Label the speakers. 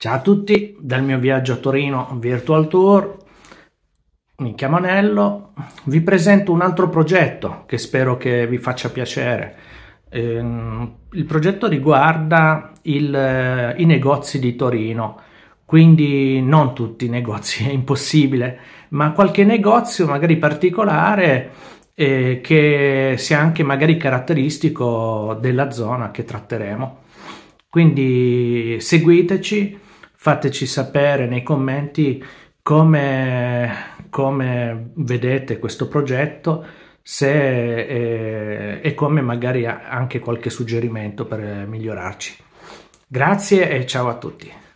Speaker 1: Ciao a tutti dal mio viaggio a Torino Virtual Tour, mi chiamo Anello, vi presento un altro progetto che spero che vi faccia piacere. Ehm, il progetto riguarda il, eh, i negozi di Torino, quindi non tutti i negozi, è impossibile, ma qualche negozio magari particolare eh, che sia anche magari caratteristico della zona che tratteremo. Quindi seguiteci fateci sapere nei commenti come, come vedete questo progetto se, eh, e come magari anche qualche suggerimento per migliorarci. Grazie e ciao a tutti.